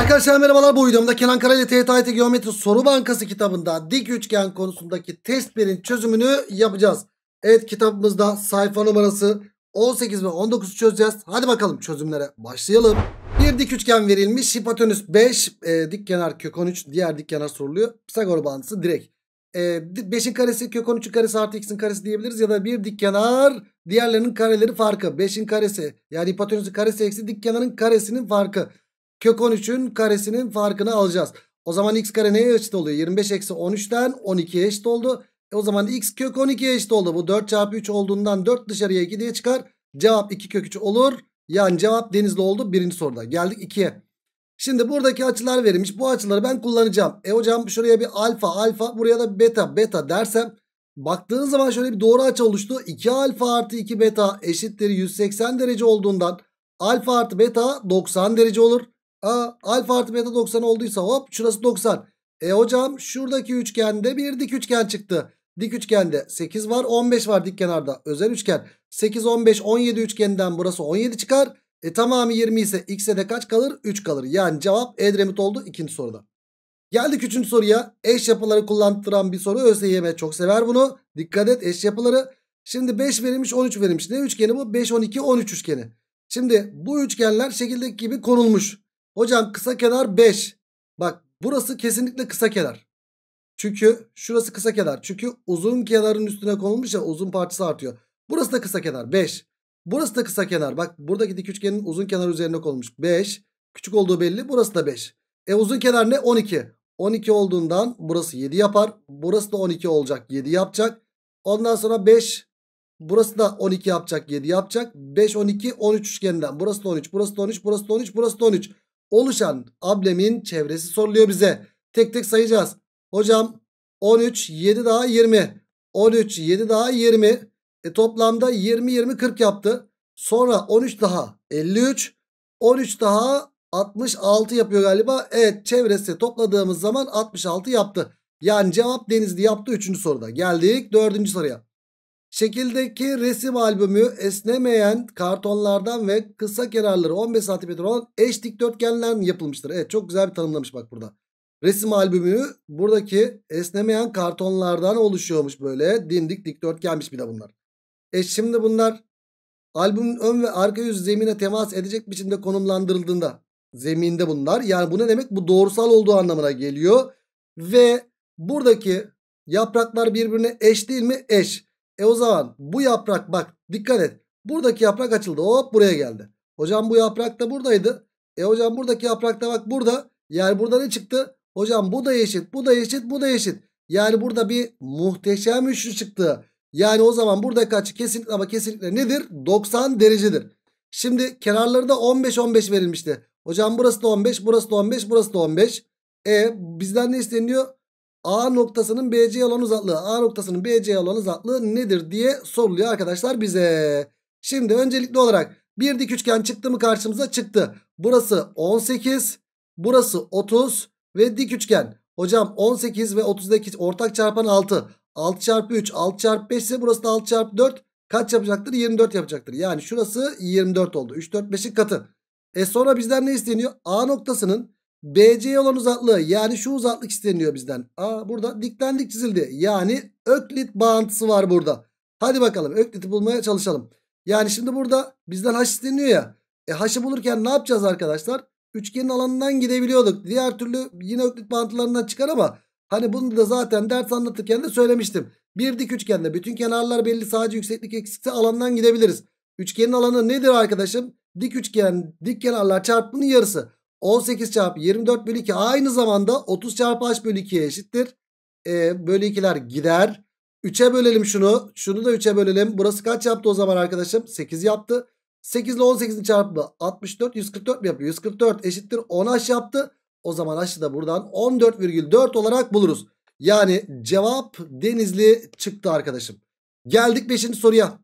Arkadaşlar merhabalar bu videomda Kenan Karayla TYT Geometri Soru Bankası kitabında dik üçgen konusundaki test birin çözümünü yapacağız. Evet kitabımızda sayfa numarası 18 ve 19 çözeceğiz. Hadi bakalım çözümlere başlayalım. Bir dik üçgen verilmiş. Hipotenüs 5, e, dik kenar kök 13, diğer dik kenar soruluyor. Pisagor bağıntısı direkt. E, 5'in karesi kök 13'ün karesi artı x'in karesi diyebiliriz ya da bir dik kenar diğerlerinin kareleri farkı. 5'in karesi yani hipotenüsün karesi eksi dik kenarın karesinin farkı. Kök 13'ün karesinin farkını alacağız. O zaman x kare neye eşit oluyor? 25 eksi 13'ten 12'ye eşit oldu. E o zaman x kök 12'ye eşit oldu. Bu 4 çarpı 3 olduğundan 4 dışarıya 2 diye çıkar. Cevap 2 kök 3 olur. Yani cevap denizli oldu birinci soruda. Geldik 2'ye. Şimdi buradaki açılar verilmiş. Bu açıları ben kullanacağım. E hocam şuraya bir alfa alfa buraya da beta beta dersem. Baktığın zaman şöyle bir doğru açı oluştu. 2 alfa artı 2 beta eşittir 180 derece olduğundan alfa artı beta 90 derece olur. A alfa artı beta 90 olduysa hop şurası 90. E hocam şuradaki üçgende bir dik üçgen çıktı. Dik üçgende 8 var 15 var dik kenarda. Özel üçgen 8 15 17 üçgeninden burası 17 çıkar. E tamamı 20 ise x'e de kaç kalır? 3 kalır. Yani cevap Edremit oldu ikinci soruda. Geldik üçüncü soruya. Eş yapıları kullandıran bir soru. ÖSYM çok sever bunu. Dikkat et eş yapıları. Şimdi 5 verilmiş 13 verilmiş. Ne üçgeni bu? 5, 12, 13 üçgeni. Şimdi bu üçgenler şekildeki gibi konulmuş. Hocam kısa kenar 5. Bak burası kesinlikle kısa kenar. Çünkü şurası kısa kenar. Çünkü uzun kenarın üstüne konulmuş ya uzun parçası artıyor. Burası da kısa kenar 5. Burası da kısa kenar. Bak buradaki dik üçgenin uzun kenar üzerine konulmuş 5. Küçük olduğu belli. Burası da 5. E uzun kenar ne? 12. 12 olduğundan burası 7 yapar. Burası da 12 olacak. 7 yapacak. Ondan sonra 5. Burası da 12 yapacak. 7 yapacak. 5, 12, 13 üçgeninden. Burası da 13. Burası da 13. Burası da 13. Burası da 13 oluşan ablemin çevresi soruluyor bize. Tek tek sayacağız. Hocam 13, 7 daha 20. 13, 7 daha 20. E toplamda 20, 20, 40 yaptı. Sonra 13 daha 53. 13 daha 66 yapıyor galiba. Evet çevresi topladığımız zaman 66 yaptı. Yani cevap Denizli yaptı 3. soruda. Geldik 4. soruya. Şekildeki resim albümü esnemeyen kartonlardan ve kısa kenarları 15 cm olan eş dikdörtgenlerden yapılmıştır. Evet çok güzel bir tanımlamış bak burada. Resim albümü buradaki esnemeyen kartonlardan oluşuyormuş böyle dimdik dikdörtgenmiş bir de bunlar. E şimdi bunlar albümün ön ve arka yüz zemine temas edecek biçimde konumlandırıldığında zeminde bunlar. Yani bu ne demek? Bu doğrusal olduğu anlamına geliyor. Ve buradaki yapraklar birbirine eş değil mi? Eş. E o zaman bu yaprak bak dikkat et. Buradaki yaprak açıldı. Hop buraya geldi. Hocam bu yaprak da buradaydı. E hocam buradaki yaprak da bak burada. Yani burada ne çıktı? Hocam bu da eşit, bu da eşit, bu da eşit. Yani burada bir muhteşem üçlü çıktı. Yani o zaman buradaki açı kesinlikle ama kesinlikle nedir? 90 derecedir. Şimdi kenarları da 15-15 verilmişti. Hocam burası da 15, burası da 15, burası da 15. E bizden ne isteniyor? A noktasının BC olan uzaklığı A noktasının BC olan uzaklığı nedir diye soruluyor arkadaşlar bize. Şimdi öncelikli olarak bir dik üçgen çıktı mı karşımıza çıktı. Burası 18 burası 30 ve dik üçgen. Hocam 18 ve 30'daki ortak çarpan 6. 6 çarpı 3 6 çarpı 5 ise burası da 6 çarpı 4 kaç yapacaktır 24 yapacaktır. Yani şurası 24 oldu 3 4 5'in katı. E sonra bizden ne isteniyor A noktasının BC'ye olan uzaklığı yani şu uzaklık isteniyor bizden. Aa, burada dikten çizildi. Yani öklit bağıntısı var burada. Hadi bakalım ökliti bulmaya çalışalım. Yani şimdi burada bizden haş isteniyor ya. E haşı bulurken ne yapacağız arkadaşlar? Üçgenin alanından gidebiliyorduk. Diğer türlü yine öklit bağıntılarından çıkar ama hani bunu da zaten ders anlatırken de söylemiştim. Bir dik üçgende bütün kenarlar belli sadece yükseklik eksikse alandan gidebiliriz. Üçgenin alanı nedir arkadaşım? Dik üçgen dik kenarlar çarpımının yarısı. 18 çarpı 24 bölü 2 aynı zamanda 30 çarpı h bölü 2'ye eşittir. E, bölü 2'ler gider. 3'e bölelim şunu. Şunu da 3'e bölelim. Burası kaç yaptı o zaman arkadaşım? 8 yaptı. 8 ile 18'in çarpımı 64. 144 mi yapıyor? 144 eşittir 10h yaptı. O zaman h'ı da buradan 14,4 olarak buluruz. Yani cevap denizli çıktı arkadaşım. Geldik 5. soruya.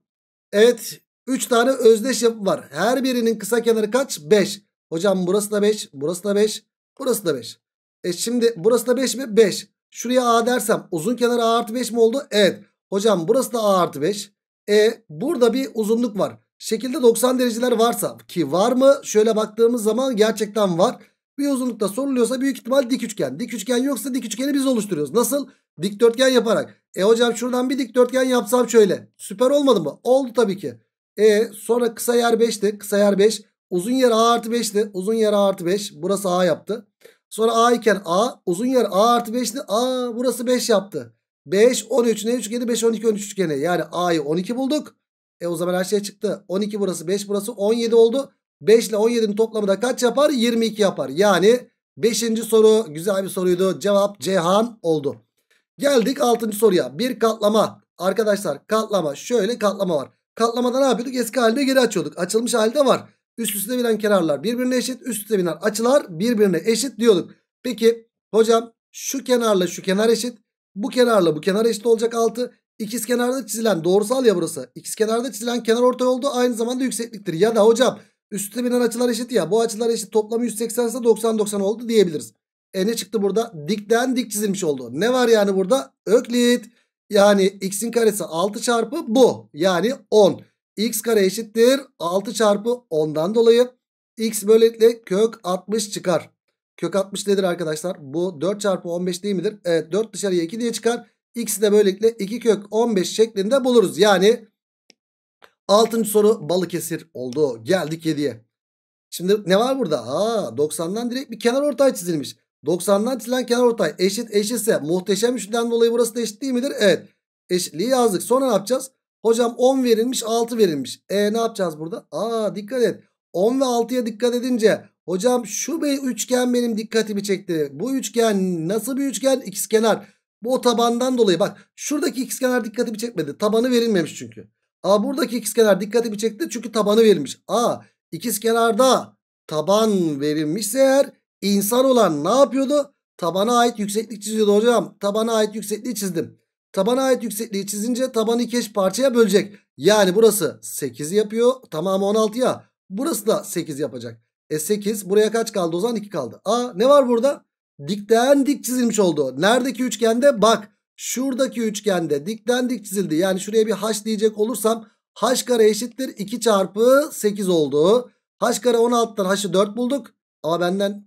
Evet 3 tane özdeş yapı var. Her birinin kısa kenarı kaç? 5. Hocam burası da 5. Burası da 5. Burası da 5. E şimdi burası da 5 mi? 5. Şuraya A dersem uzun kenar A artı 5 mi oldu? Evet. Hocam burası da A artı 5. E burada bir uzunluk var. Şekilde 90 dereceler varsa ki var mı? Şöyle baktığımız zaman gerçekten var. Bir uzunlukta soruluyorsa büyük ihtimal dik üçgen. Dik üçgen yoksa dik üçgeni biz oluşturuyoruz. Nasıl? Dikdörtgen yaparak. E hocam şuradan bir dikdörtgen yapsam şöyle. Süper olmadı mı? Oldu tabii ki. E sonra kısa yer 5'ti. Kısa yer 5. Uzun yer A artı 5'ti. Uzun yer A artı 5. Burası A yaptı. Sonra A iken A. Uzun yer A artı 5'ti. A burası 5 yaptı. 5, 13, ne üçgeni? 5, 12, 13 üçgeni. Yani A'yı 12 bulduk. E o zaman her şey çıktı. 12 burası 5 burası 17 oldu. 5 ile 17'nin toplamı da kaç yapar? 22 yapar. Yani 5. soru güzel bir soruydu. Cevap Cehan oldu. Geldik 6. soruya. Bir katlama. Arkadaşlar katlama şöyle katlama var. Katlamada ne yapıyorduk? Eski haline geri açıyorduk. Açılmış halde var. Üst üste binen kenarlar birbirine eşit. Üst üste binen açılar birbirine eşit diyorduk. Peki hocam şu kenarla şu kenar eşit. Bu kenarla bu kenar eşit olacak 6. İkiz kenarda çizilen doğrusal ya burası. İkiz kenarda çizilen kenar ortay oldu. Aynı zamanda yüksekliktir. Ya da hocam üstte binen açılar eşit ya. Bu açılar eşit toplamı 180 ise 90-90 oldu diyebiliriz. E ne çıktı burada? Dikten dik çizilmiş oldu. Ne var yani burada? Öklit. Yani x'in karesi 6 çarpı bu. Yani 10 x kare eşittir 6 çarpı 10'dan dolayı x böylelikle kök 60 çıkar. Kök 60 nedir arkadaşlar? Bu 4 çarpı 15 değil midir? Evet 4 dışarıya 2 diye çıkar. X'i de böylelikle 2 kök 15 şeklinde buluruz. Yani 6. soru Balıkesir oldu. Geldik 7'ye. Şimdi ne var burada? Aa 90'dan direkt bir kenar ortay çizilmiş. 90'dan çizilen kenar ortay eşit eşitse muhteşem üçlüden dolayı burası da eşit değil midir? Evet. Eşitliği yazdık. Sonra ne yapacağız? Hocam 10 verilmiş 6 verilmiş. E ne yapacağız burada? Aa dikkat et. 10 ve 6'ya dikkat edince hocam şu bir üçgen benim dikkatimi çekti. Bu üçgen nasıl bir üçgen? İkizkenar. Bu o tabandan dolayı bak şuradaki ikizkenar dikkatimi çekmedi. Tabanı verilmemiş çünkü. Aa buradaki ikizkenar dikkatimi çekti çünkü tabanı verilmiş. Aa ikizkenarda taban verilmişse eğer insan olan ne yapıyordu? Tabana ait yükseklik çiziyordu hocam. Tabana ait yüksekliği çizdim. Tabana ait yüksekliği çizince tabanı iki parçaya bölecek. Yani burası 8 yapıyor. Tamamı 16 ya. Burası da 8 yapacak. E 8 buraya kaç kaldı o zaman 2 kaldı. Aa ne var burada? Dikten dik çizilmiş oldu. Neredeki üçgende? Bak şuradaki üçgende dikten dik çizildi. Yani şuraya bir h diyecek olursam h kare eşittir 2 çarpı 8 oldu. h kare 16'dan h'ı 4 bulduk. Ama benden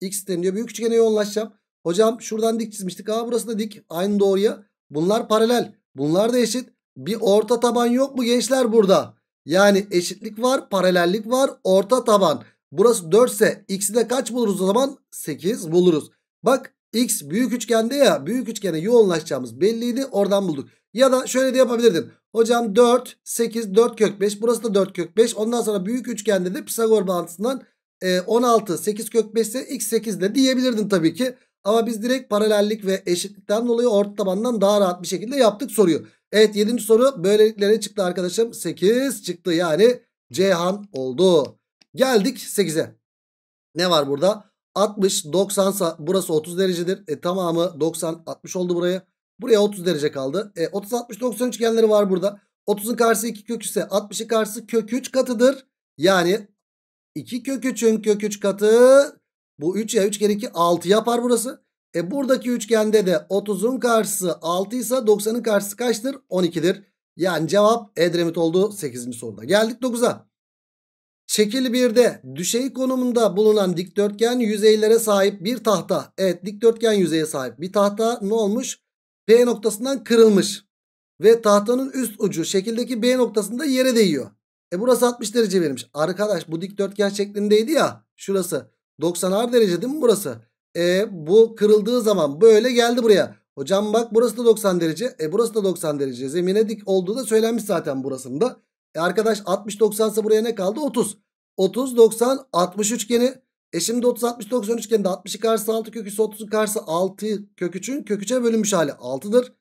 x deniliyor. Büyük üçgene yoğunlaşacağım. Hocam şuradan dik çizmiştik. Aa burası da dik. Aynı doğruya. Bunlar paralel. Bunlar da eşit. Bir orta taban yok mu gençler burada? Yani eşitlik var, paralellik var, orta taban. Burası 4 ise x'i de kaç buluruz o zaman? 8 buluruz. Bak x büyük üçgende ya büyük üçgene yoğunlaşacağımız belliydi oradan bulduk. Ya da şöyle de yapabilirdin. Hocam 4, 8, 4 kök 5 burası da 4 kök 5. Ondan sonra büyük üçgende de Pisagor bağıntısından 16, e, 8 kök 5 ise x 8 de diyebilirdin tabii ki. Ama biz direkt paralellik ve eşitlikten dolayı orta tabandan daha rahat bir şekilde yaptık soruyu. Evet 7. soru böylelikle çıktı arkadaşım? 8 çıktı yani Ceyhan oldu. Geldik 8'e. Ne var burada? 60, 90 burası 30 derecedir. E, tamamı 90, 60 oldu buraya. Buraya 30 derece kaldı. E, 30, 60, 90 üçgenleri var burada. 30'un karşısı 2 kök ise 60'ın karşısı kök 3 katıdır. Yani 2 kök 3'ün kök 3 katı bu 3 ya 3 kere 2 6 yapar burası. E buradaki üçgende de 30'un karşısı 6 ise 90'ın karşısı kaçtır? 12'dir. Yani cevap Edremit oldu 8. soruda. Geldik 9'a. Şekil 1'de düşey konumunda bulunan dikdörtgen yüzeylere sahip bir tahta. Evet dikdörtgen yüzeye sahip bir tahta ne olmuş? P noktasından kırılmış. Ve tahtanın üst ucu şekildeki B noktasında yere değiyor. E burası 60 derece verilmiş. Arkadaş bu dikdörtgen şeklindeydi ya şurası. 90'ar derece değil mi burası? E bu kırıldığı zaman böyle geldi buraya. Hocam bak burası da 90 derece. E burası da 90 derece. Zemine dik olduğu da söylenmiş zaten burasında. E arkadaş 60-90 ise buraya ne kaldı? 30. 30-90-60 üçgeni. E şimdi 30-60-90 üçgeninde 60'ın karşısı 6 köküsü 30'un karşısı 6 köküçün köküçe bölünmüş hali 6'dır.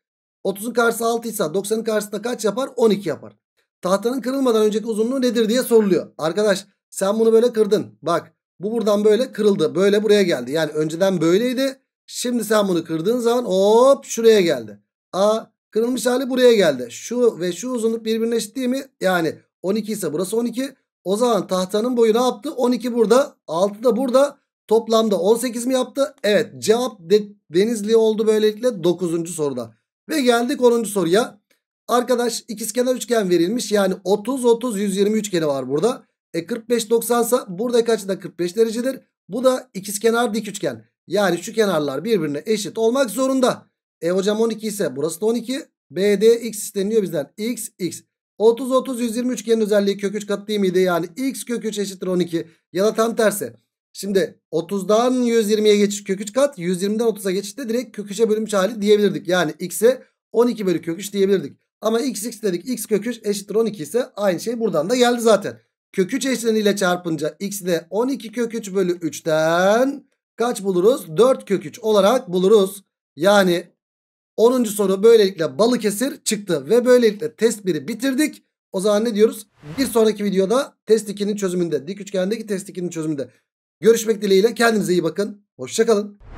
30'un karşısı 6 ise 90'ın karşısında kaç yapar? 12 yapar. Tahtanın kırılmadan önceki uzunluğu nedir diye soruluyor. Arkadaş sen bunu böyle kırdın. Bak bu buradan böyle kırıldı. Böyle buraya geldi. Yani önceden böyleydi. Şimdi sen bunu kırdığın zaman hop şuraya geldi. A kırılmış hali buraya geldi. Şu ve şu uzunluk birbirine eşit değil mi? Yani 12 ise burası 12. O zaman tahtanın boyu ne yaptı? 12 burada. 6 da burada. Toplamda 18 mi yaptı? Evet cevap de Denizli oldu böylelikle 9. soruda. Ve geldik 10. soruya. Arkadaş ikizkenar üçgen verilmiş. Yani 30 30 120 üçgeni var burada. E 45 90 ise burada açı da 45 derecedir. Bu da ikizkenar dik üçgen. Yani şu kenarlar birbirine eşit olmak zorunda. E hocam 12 ise burası da 12. BD x isteniyor bizden. X x. 30 30 120 üçgenin özelliği kök 3 katı değil miydi? Yani x kök 3 eşittir 12 ya da tam tersi. Şimdi 30'dan 120'ye geçiş kök 3 kat 120'den 30'a geçişte direkt kök 3'e bölünmüş hali diyebilirdik. Yani x'e 12 bölü kök 3 diyebilirdik. Ama x x dedik x kök 3 eşittir 12 ise aynı şey buradan da geldi zaten kök 3 eşleniyle çarpınca x ile 12 kök 3 bölü 3'ten kaç buluruz? 4 kök 3 olarak buluruz. Yani 10. soru böylelikle Balıkesir çıktı ve böylelikle test 1'i bitirdik. O zaman ne diyoruz? Bir sonraki videoda test 2'nin çözümünde, dik üçgendeki test 2'nin çözümünde görüşmek dileğiyle kendinize iyi bakın. Hoşçakalın.